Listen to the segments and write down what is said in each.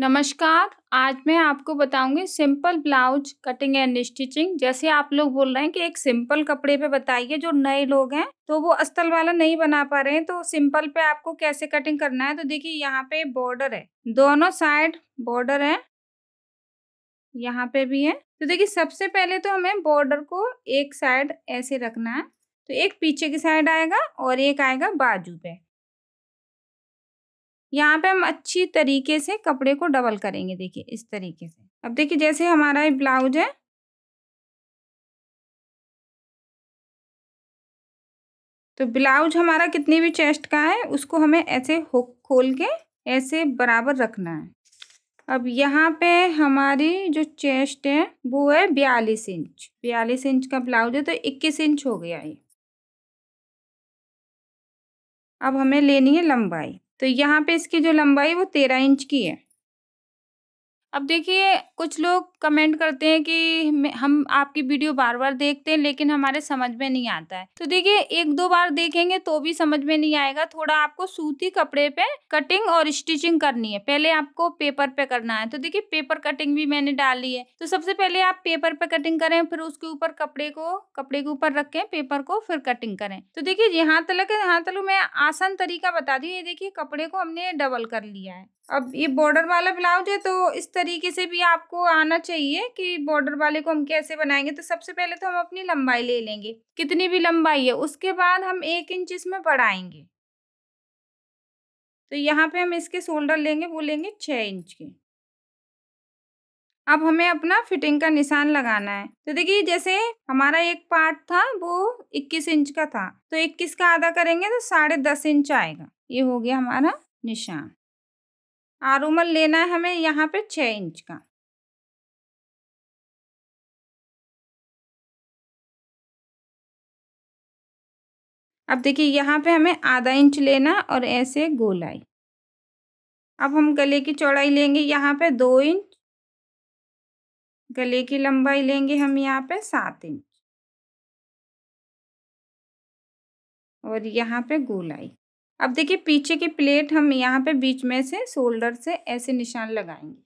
नमस्कार आज मैं आपको बताऊंगी simple blouse cutting and stitching जैसे आप लोग बोल रहे हैं कि एक सिंपल कपड़े पे बताइए जो नए लोग हैं तो वो अस्तल वाला नहीं बना पा रहे हैं तो सिंपल पे आपको कैसे कटिंग करना है तो देखिए यहाँ पे बॉर्डर है दोनों साइड बॉर्डर है यहाँ पे भी है तो देखिए सबसे पहले तो हमें बॉर्डर को एक साइड ऐसे रखना है तो एक पीछे की साइड आएगा और एक आएगा बाजू पे यहाँ पे हम अच्छी तरीके से कपड़े को डबल करेंगे देखिए इस तरीके से अब देखिए जैसे हमारा ये ब्लाउज है तो ब्लाउज हमारा कितने भी चेस्ट का है उसको हमें ऐसे हुक खोल के ऐसे बराबर रखना है अब यहाँ पे हमारी जो चेस्ट है वो है बयालीस इंच बयालीस इंच का ब्लाउज है तो इक्कीस इंच हो गया ये अब हमें लेनी है लंबाई तो यहाँ पे इसकी जो लंबाई वो तेरह इंच की है अब देखिए कुछ लोग कमेंट करते हैं कि हम आपकी वीडियो बार बार देखते हैं लेकिन हमारे समझ में नहीं आता है तो देखिए एक दो बार देखेंगे तो भी समझ में नहीं आएगा थोड़ा आपको सूती कपड़े पे कटिंग और स्टिचिंग करनी है पहले आपको पेपर पे करना है तो देखिए पेपर कटिंग भी मैंने डाली है तो सबसे पहले आप पेपर पे कटिंग करें फिर उसके ऊपर कपड़े को कपड़े के ऊपर रखें पेपर को फिर कटिंग करें तो देखिये यहाँ तक यहाँ तक मैं आसान तरीका बता दी ये देखिए कपड़े को हमने डबल कर लिया है अब ये बॉर्डर वाला ब्लाउज है तो इस तरीके से भी आपको आना चाहिए कि बॉर्डर वाले को हम कैसे बनाएंगे तो सबसे पहले तो हम अपनी लंबाई ले लेंगे कितनी भी लंबाई है उसके बाद हम एक इंच इसमें बढ़ाएंगे तो यहाँ पे हम इसके शोल्डर लेंगे वो लेंगे छः इंच के अब हमें अपना फिटिंग का निशान लगाना है तो देखिए जैसे हमारा एक पार्ट था वो 21 इंच का था तो 21 का आधा करेंगे तो साढ़े दस इंच आएगा ये हो गया हमारा निशान आरूमल लेना है हमें यहाँ पे छः इंच का अब देखिए यहाँ पे हमें आधा इंच लेना और ऐसे गोलाई अब हम गले की चौड़ाई लेंगे यहाँ पे दो इंच गले की लंबाई लेंगे हम यहाँ पे सात इंच और यहाँ पे गोलाई अब देखिए पीछे की प्लेट हम यहाँ पे बीच में से शोल्डर से ऐसे निशान लगाएंगे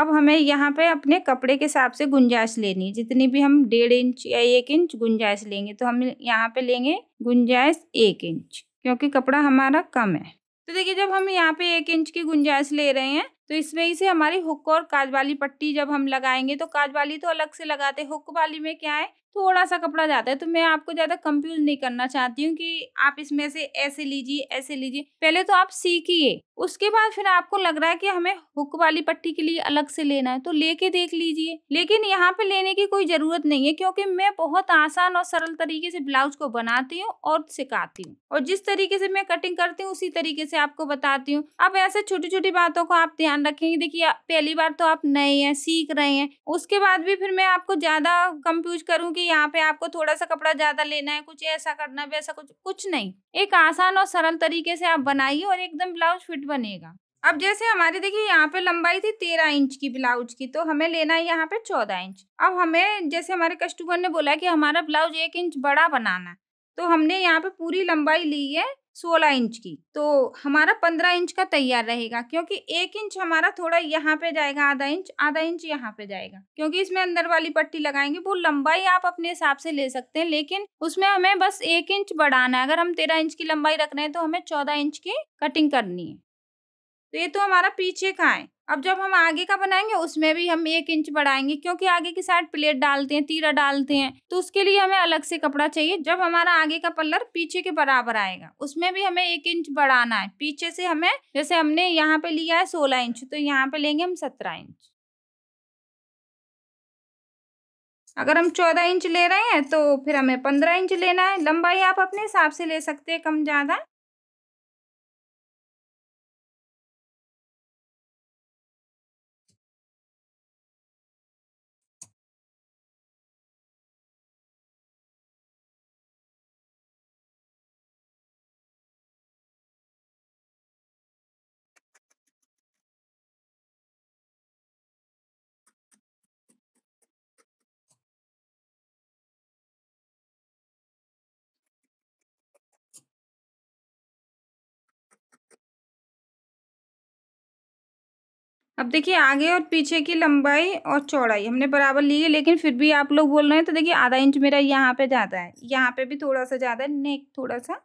अब हमें यहाँ पे अपने कपड़े के हिसाब से गुंजाइश लेनी है जितनी भी हम डेढ़ इंच या एक इंच गुंजाइश लेंगे तो हम यहाँ पे लेंगे गुंजाइश एक इंच क्योंकि कपड़ा हमारा कम है तो देखिए जब हम यहाँ पे एक इंच की गुंजाइश ले रहे हैं तो इस वजह से हमारी हुक और काज वाली पट्टी जब हम लगाएंगे तो काज वाली तो अलग से लगाते हुक वाली में क्या है थोड़ा सा कपड़ा जाता है तो मैं आपको ज़्यादा कंफ्यूज नहीं करना चाहती हूँ कि आप इसमें से ऐसे लीजिए ऐसे लीजिए पहले तो आप सीखिए उसके बाद फिर आपको लग रहा है कि हमें हुक वाली पट्टी के लिए अलग से लेना है तो लेके देख लीजिए लेकिन यहाँ पे लेने की कोई ज़रूरत नहीं है क्योंकि मैं बहुत आसान और सरल तरीके से ब्लाउज को बनाती हूँ और सिखाती हूँ और जिस तरीके से मैं कटिंग करती हूँ उसी तरीके से आपको बताती हूँ अब ऐसे छोटी छोटी बातों को आप ध्यान रखेंगे देखिए पहली बार तो आप नए हैं सीख रहे हैं उसके बाद भी फिर मैं आपको ज़्यादा कंफ्यूज करूँ कि यहाँ पे आपको थोड़ा सा कपड़ा ज़्यादा लेना है कुछ ऐसा करना वैसा कुछ कुछ नहीं एक आसान और सरल तरीके से आप बनाइए और एकदम ब्लाउज फिट बनेगा अब जैसे हमारी देखिए यहाँ पे लंबाई थी तेरह इंच की ब्लाउज की तो हमें लेना है यहाँ पे चौदह इंच अब हमें जैसे हमारे कस्टमर ने बोला कि हमारा ब्लाउज एक इंच बड़ा बनाना तो हमने यहाँ पे पूरी लंबाई ली है सोलह इंच की तो हमारा पंद्रह इंच का तैयार रहेगा क्योंकि एक इंच हमारा थोड़ा यहाँ पे जाएगा आधा इंच आधा इंच यहाँ पे जाएगा क्योंकि इसमें अंदर वाली पट्टी लगाएंगे वो लंबाई आप अपने हिसाब से ले सकते हैं लेकिन उसमें हमें बस एक इंच बढ़ाना है अगर हम तेरह इंच की लंबाई रख रहे हैं तो हमें चौदह इंच की कटिंग करनी है तो ये तो हमारा पीछे का है अब जब हम आगे का बनाएंगे उसमें भी हम एक इंच बढ़ाएंगे क्योंकि आगे की साइड प्लेट डालते हैं तीरा डालते हैं तो उसके लिए हमें अलग से कपड़ा चाहिए जब हमारा आगे का पल्लर पीछे के बराबर आएगा उसमें भी हमें एक इंच बढ़ाना है पीछे से हमें जैसे हमने यहाँ पे लिया है सोलह इंच तो यहाँ पे लेंगे हम सत्रह इंच अगर हम चौदह इंच ले रहे हैं तो फिर हमें पंद्रह इंच लेना है लंबाई आप अपने हिसाब से ले सकते हैं कम ज़्यादा अब देखिए आगे और पीछे की लंबाई और चौड़ाई हमने बराबर ली है लेकिन फिर भी आप लोग बोल रहे हैं तो देखिए आधा इंच मेरा यहाँ पे ज़्यादा है यहाँ पे भी थोड़ा सा ज़्यादा है नेक थोड़ा सा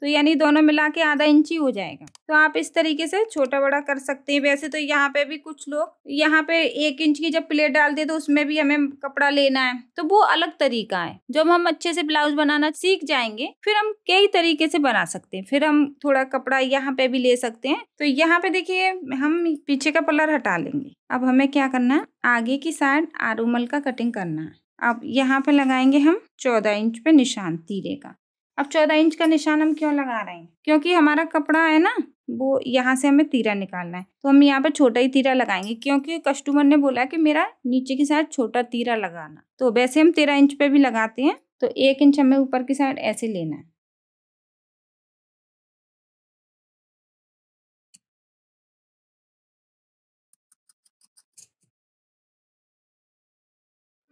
तो यानी दोनों मिला के आधा इंची हो जाएगा तो आप इस तरीके से छोटा बड़ा कर सकते हैं वैसे तो यहाँ पे भी कुछ लोग यहाँ पे एक इंच की जब प्लेट डालते हैं तो उसमें भी हमें कपड़ा लेना है तो वो अलग तरीका है जब हम अच्छे से ब्लाउज बनाना सीख जाएंगे फिर हम कई तरीके से बना सकते हैं फिर हम थोड़ा कपड़ा यहाँ पे भी ले सकते हैं तो यहाँ पे देखिए हम पीछे का पलर हटा लेंगे अब हमें क्या करना है आगे की साइड आरूमल का कटिंग करना है अब यहाँ पे लगाएंगे हम चौदह इंच पे निशान तीरे का अब चौदह इंच का निशान हम क्यों लगा रहे हैं क्योंकि हमारा कपड़ा है ना वो यहाँ से हमें तीरा निकालना है तो हम यहाँ पर छोटा ही तीरा लगाएंगे क्योंकि कस्टमर ने बोला कि मेरा नीचे की साइड छोटा तीरा लगाना तो वैसे हम तेरह इंच पे भी लगाते हैं तो एक इंच हमें ऊपर की साइड ऐसे लेना है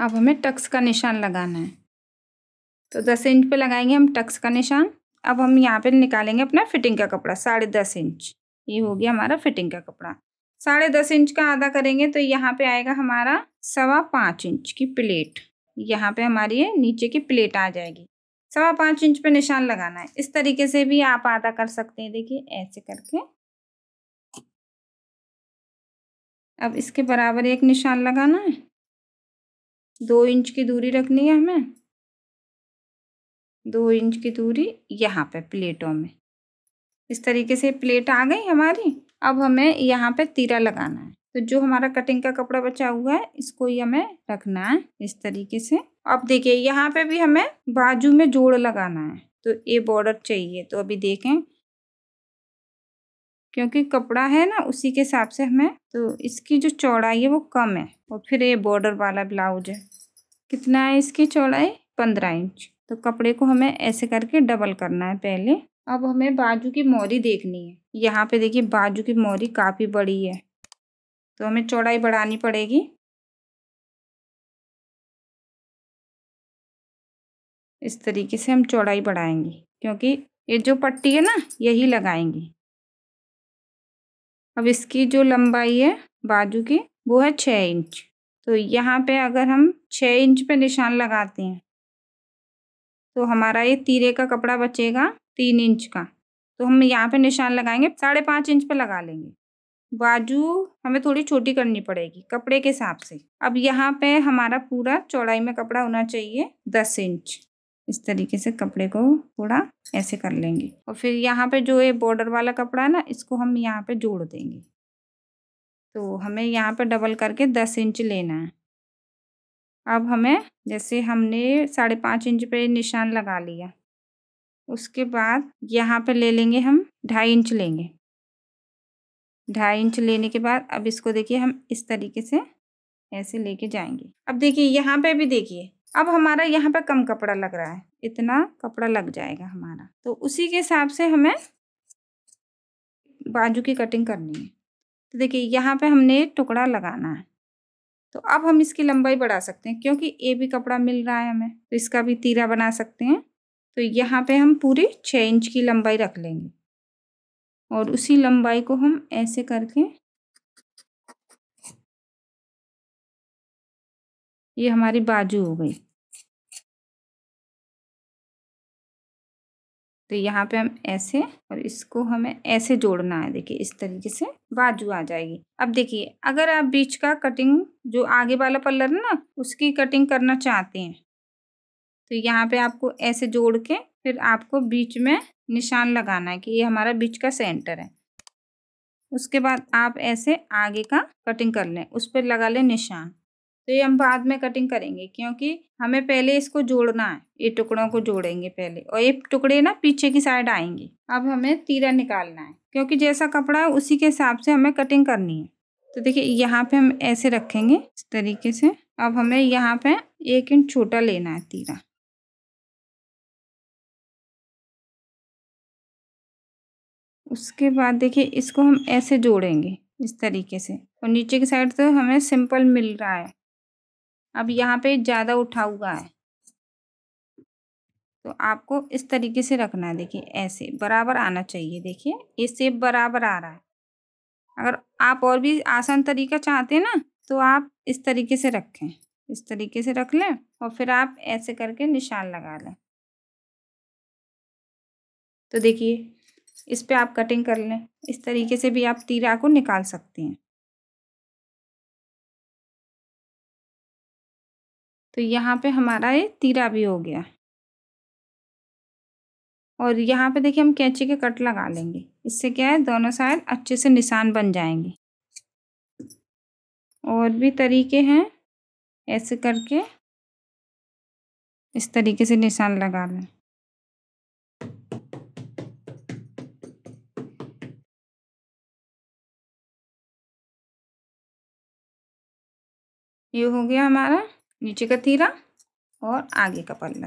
अब हमें टक्स का निशान लगाना है तो दस इंच पे लगाएंगे हम टक्स का निशान अब हम यहाँ पे निकालेंगे अपना फिटिंग का कपड़ा साढ़े दस इंच ये हो गया हमारा फिटिंग का कपड़ा साढ़े दस इंच का आधा करेंगे तो यहाँ पे आएगा हमारा सवा पाँच इंच की प्लेट यहाँ पे हमारी ये नीचे की प्लेट आ जाएगी सवा पाँच इंच पे निशान लगाना है इस तरीके से भी आप आधा कर सकते हैं देखिए ऐसे करके अब इसके बराबर एक निशान लगाना है दो इंच की दूरी रखनी है हमें दो इंच की दूरी यहाँ पे प्लेटों में इस तरीके से प्लेट आ गई हमारी अब हमें यहाँ पे तीरा लगाना है तो जो हमारा कटिंग का कपड़ा बचा हुआ है इसको ही हमें रखना है इस तरीके से अब देखिए यहाँ पे भी हमें बाजू में जोड़ लगाना है तो ये बॉर्डर चाहिए तो अभी देखें क्योंकि कपड़ा है ना उसी के हिसाब से हमें तो इसकी जो चौड़ाई है वो कम है और फिर ये बॉर्डर वाला ब्लाउज है कितना है इसकी चौड़ाई पंद्रह इंच तो कपड़े को हमें ऐसे करके डबल करना है पहले अब हमें बाजू की मोरी देखनी है यहाँ पे देखिए बाजू की मोरी काफ़ी बड़ी है तो हमें चौड़ाई बढ़ानी पड़ेगी इस तरीके से हम चौड़ाई बढ़ाएंगे क्योंकि ये जो पट्टी है ना यही लगाएंगे अब इसकी जो लंबाई है बाजू की वो है छः इंच तो यहाँ पे अगर हम छः इंच पे निशान लगाते हैं तो हमारा ये तीरे का कपड़ा बचेगा तीन इंच का तो हम यहाँ पे निशान लगाएंगे साढ़े पाँच इंच पे लगा लेंगे बाजू हमें थोड़ी छोटी करनी पड़ेगी कपड़े के हिसाब से अब यहाँ पे हमारा पूरा चौड़ाई में कपड़ा होना चाहिए दस इंच इस तरीके से कपड़े को थोड़ा ऐसे कर लेंगे और फिर यहाँ पे जो ये बॉर्डर वाला कपड़ा है ना इसको हम यहाँ पे जोड़ देंगे तो हमें यहाँ पे डबल करके दस इंच लेना है अब हमें जैसे हमने साढ़े पाँच इंच पे निशान लगा लिया उसके बाद यहाँ पे ले लेंगे हम ढाई इंच लेंगे ढाई इंच लेने के बाद अब इसको देखिए हम इस तरीके से ऐसे लेके जाएंगे अब देखिए यहाँ पे भी देखिए अब हमारा यहाँ पे कम कपड़ा लग रहा है इतना कपड़ा लग जाएगा हमारा तो उसी के हिसाब से हमें बाजू की कटिंग करनी है तो देखिए यहाँ पे हमने टुकड़ा लगाना है तो अब हम इसकी लंबाई बढ़ा सकते हैं क्योंकि ए भी कपड़ा मिल रहा है हमें तो इसका भी तीरा बना सकते हैं तो यहाँ पे हम पूरे छः इंच की लंबाई रख लेंगे और उसी लंबाई को हम ऐसे करके ये हमारी बाजू हो गई तो यहाँ पे हम ऐसे और इसको हमें ऐसे जोड़ना है देखिए इस तरीके से बाजू आ जाएगी अब देखिए अगर आप बीच का कटिंग जो आगे वाला पल्लर है ना उसकी कटिंग करना चाहते हैं तो यहाँ पे आपको ऐसे जोड़ के फिर आपको बीच में निशान लगाना है कि ये हमारा बीच का सेंटर है उसके बाद आप ऐसे आगे का कटिंग कर लें उस पर लगा लें निशान तो ये हम बाद में कटिंग करेंगे क्योंकि हमें पहले इसको जोड़ना है ये टुकड़ों को जोड़ेंगे पहले और ये टुकड़े ना पीछे की साइड आएंगे अब हमें तीरा निकालना है क्योंकि जैसा कपड़ा है उसी के हिसाब से हमें कटिंग करनी है तो देखिए यहाँ पे हम ऐसे रखेंगे इस तरीके से अब हमें यहाँ पे एक इंच छोटा लेना है तीरा उसके बाद देखिए इसको हम ऐसे जोड़ेंगे इस तरीके से और नीचे की साइड तो हमें सिंपल मिल रहा है अब यहाँ पे ज़्यादा उठा हुआ है तो आपको इस तरीके से रखना है देखिए ऐसे बराबर आना चाहिए देखिए ये सेप बराबर आ रहा है अगर आप और भी आसान तरीका चाहते हैं ना तो आप इस तरीके से रखें इस तरीके से रख लें और फिर आप ऐसे करके निशान लगा लें तो देखिए इस पर आप कटिंग कर लें इस तरीके से भी आप तीरा को निकाल सकते हैं तो यहाँ पे हमारा ये तीरा भी हो गया और यहाँ पे देखिए हम कैंची के कट लगा लेंगे इससे क्या है दोनों साइड अच्छे से निशान बन जाएंगे और भी तरीके हैं ऐसे करके इस तरीके से निशान लगा लें ये हो गया हमारा नीचे का तीरा और आगे का पल्ला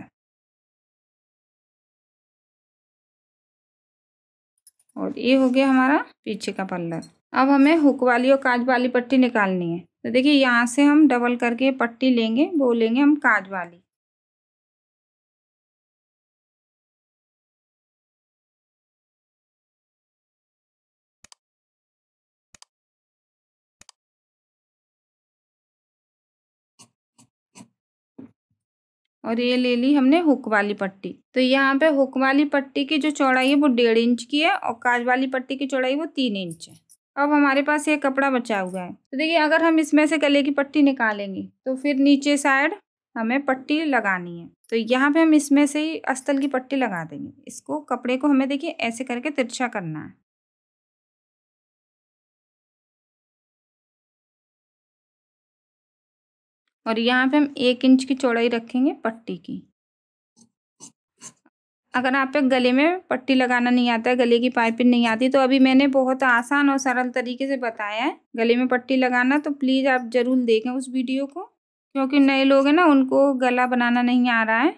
और ये हो गया हमारा पीछे का पल्ला अब हमें हुक वाली और काज वाली पट्टी निकालनी है तो देखिए यहाँ से हम डबल करके पट्टी लेंगे वो लेंगे हम काज वाली और ये ले ली हमने हुक वाली पट्टी तो यहाँ पे हुक वाली पट्टी की जो चौड़ाई है वो डेढ़ इंच की है और काज वाली पट्टी की चौड़ाई वो तीन इंच है अब हमारे पास ये कपड़ा बचा हुआ है तो देखिए अगर हम इसमें से गले की पट्टी निकालेंगे तो फिर नीचे साइड हमें पट्टी लगानी है तो यहाँ पे हम इसमें से ही अस्तल की पट्टी लगा देंगे इसको कपड़े को हमें देखिए ऐसे करके तिरछा करना है और यहाँ पे हम एक इंच की चौड़ाई रखेंगे पट्टी की अगर आप पे गले में पट्टी लगाना नहीं आता है गले की पाइपिंग नहीं आती तो अभी मैंने बहुत आसान और सरल तरीके से बताया है गले में पट्टी लगाना तो प्लीज़ आप ज़रूर देखें उस वीडियो को क्योंकि नए लोग हैं ना उनको गला बनाना नहीं आ रहा है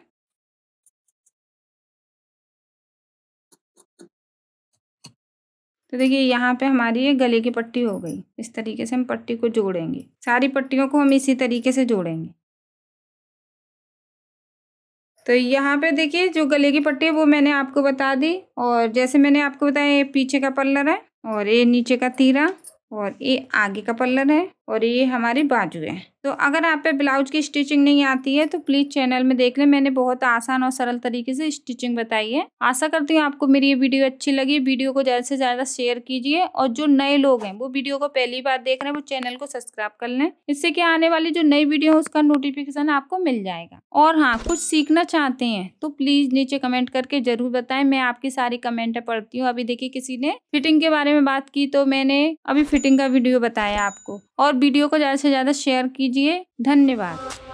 तो देखिए यहाँ पे हमारी ये गले की पट्टी हो गई इस तरीके से हम पट्टी को जोड़ेंगे सारी पट्टियों को हम इसी तरीके से जोड़ेंगे तो यहाँ पे देखिए जो गले की पट्टी है वो मैंने आपको बता दी और जैसे मैंने आपको बताया ये पीछे का पल्लर है और ये नीचे का तीरा और ये आगे का पल्लर है और ये हमारी बाजू है तो अगर आप पे ब्लाउज की स्टिचिंग नहीं आती है तो प्लीज़ चैनल में देख लें मैंने बहुत आसान और सरल तरीके से स्टिचिंग बताई है आशा करती हूँ आपको मेरी ये वीडियो अच्छी लगी वीडियो को ज़्यादा से ज़्यादा शेयर कीजिए और जो नए लोग हैं वो वीडियो को पहली बार देख रहे हैं वो चैनल को सब्सक्राइब कर लें इससे क्या आने वाली जो नई वीडियो है उसका नोटिफिकेशन आपको मिल जाएगा और हाँ कुछ सीखना चाहते हैं तो प्लीज़ नीचे कमेंट करके ज़रूर बताए मैं आपकी सारी कमेंट पढ़ती हूँ अभी देखिए किसी ने फिटिंग के बारे में बात की तो मैंने अभी फिटिंग का वीडियो बताया आपको और वीडियो को ज़्यादा से ज़्यादा शेयर की कीजिए धन्यवाद